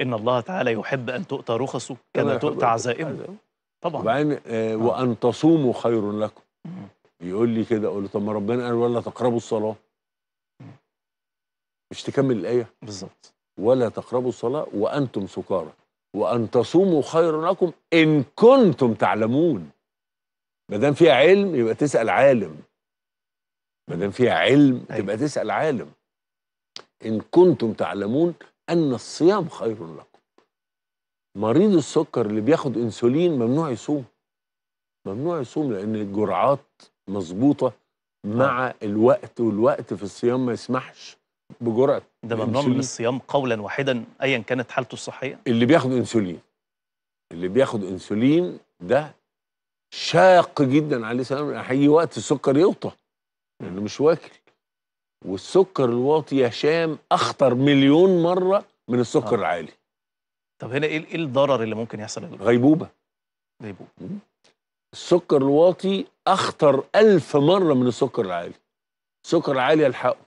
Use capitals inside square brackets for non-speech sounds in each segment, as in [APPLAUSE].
إن الله تعالى يحب أن تؤتى رخصه كما تؤتى عزائمه طبعا وبعدين آه نعم. وأن تصوموا خير لكم يقول لي كده أقول له طب ما ربنا قال ولا تقربوا الصلاة مش تكمل الآية بالظبط ولا تقربوا الصلاة وأنتم سكارى وأن تصوموا خير لكم إن كنتم تعلمون ما دام فيها علم يبقى تسأل عالم ما دام فيها علم أيوة. تسأل عالم إن كنتم تعلمون أن الصيام خير لكم مريض السكر اللي بياخد انسولين ممنوع يصوم ممنوع يصوم لأن الجرعات مظبوطة مع نعم. الوقت والوقت في الصيام ما يسمحش بجرعة ده ممنوع من الصيام قولا واحدا أيا كانت حالته الصحية اللي بياخد انسولين اللي بياخد انسولين ده شاق جدا عليه السلام هيجي وقت السكر يوطى لأنه مش واكل والسكر الواطي يا هشام اخطر مليون مره من السكر آه. العالي طب هنا ايه ايه الضرر اللي ممكن يحصل غيبوبه غيبوبه السكر الواطي اخطر ألف مره من السكر العالي السكر العالي الحقه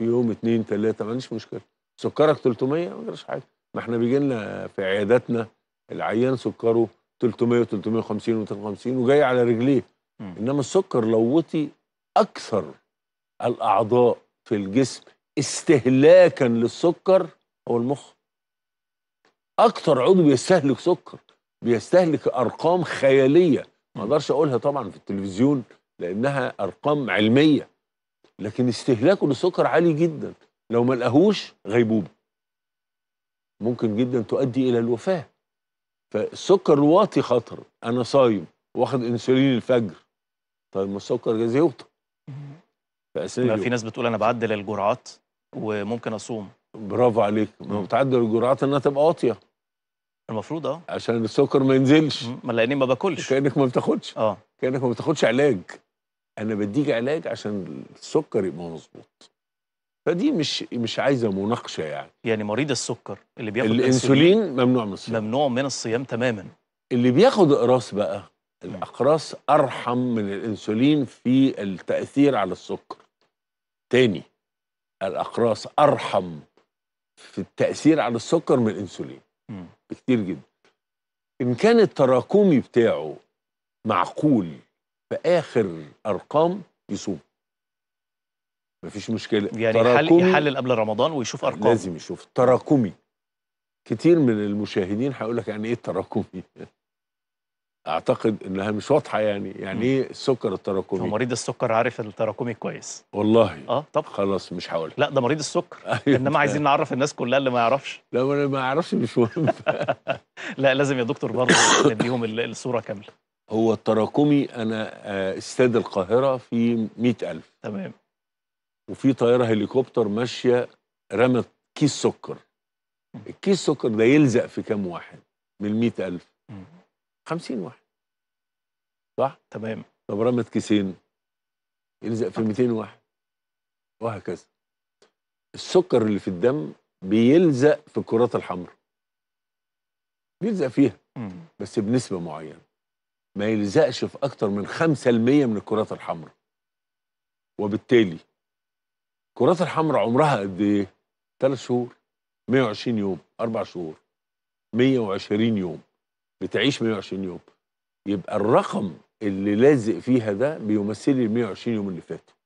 يوم اتنين تلاته ما عنديش مشكله سكرك 300 ما جراش حاجه ما احنا بيجي لنا في عياداتنا العيان سكره 300 و350 و350 وجاي على رجليه انما السكر لوطي اكثر الاعضاء في الجسم استهلاكا للسكر هو المخ اكتر عضو بيستهلك سكر بيستهلك ارقام خياليه ما اقدرش اقولها طبعا في التلفزيون لانها ارقام علميه لكن استهلاكه للسكر عالي جدا لو ما لقاهوش غيبوبه ممكن جدا تؤدي الى الوفاه فالسكر الواطي خطر انا صايم واخد انسولين الفجر طيب ما السكر جايز يوطى بقى في ناس بتقول انا بعدل الجرعات وممكن اصوم برافو عليك ما بتعدل الجرعات انها تبقى واطيه المفروض اه عشان السكر ما ينزلش ما لاني ما باكلش كانك ما بتاخدش اه كانك ما بتاخدش علاج انا بديك علاج عشان السكر يبقى مظبوط فدي مش مش عايزه مناقشه يعني يعني مريض السكر اللي بياخد الانسولين ممنوع من الصيام ممنوع من الصيام تماما اللي بياخد اقراص بقى الاقراص ارحم من الانسولين في التاثير على السكر تاني الاقراص ارحم في التاثير على السكر من الانسولين بكتير جدا ان كان التراكمي بتاعه معقول في اخر ارقام يصوم مفيش مشكله يعني تراكمي يحلل قبل رمضان ويشوف ارقام لازم يشوف تراكمي كتير من المشاهدين هيقول لك يعني ايه التراكمي [LAUGHS] اعتقد انها مش واضحه يعني يعني ايه السكر التراكمي مريض السكر عارف التراكمي كويس والله اه طب خلاص مش هقول لا ده مريض السكر [LAUGHS] أيوة. انما عايزين نعرف الناس كلها اللي ما يعرفش لا انا ما اعرفش مش مهم [LAUGHS] لا لازم يا دكتور برضه نديهم الصوره كامله هو التراكمي انا آه، استاد القاهره في 100000 تمام وفي طياره هليكوبتر ماشيه رمت كيس سكر الكيس سكر ده يلزق في كام واحد من 100000 50 واحد صح تمام طب رمت كيسين يلزق في 200 واحد وهكذا السكر اللي في الدم بيلزق في الكرات الحمراء بيلزق فيها بس بنسبه معينه ما يلزقش في اكتر من 5% من الكرات الحمراء وبالتالي الكرات الحمراء عمرها قد ايه؟ ثلاث شهور 120 يوم اربع شهور 120 يوم بتعيش 120 يوم يبقى الرقم اللي لازق فيها ده بيمثل ال 120 يوم اللي فاتوا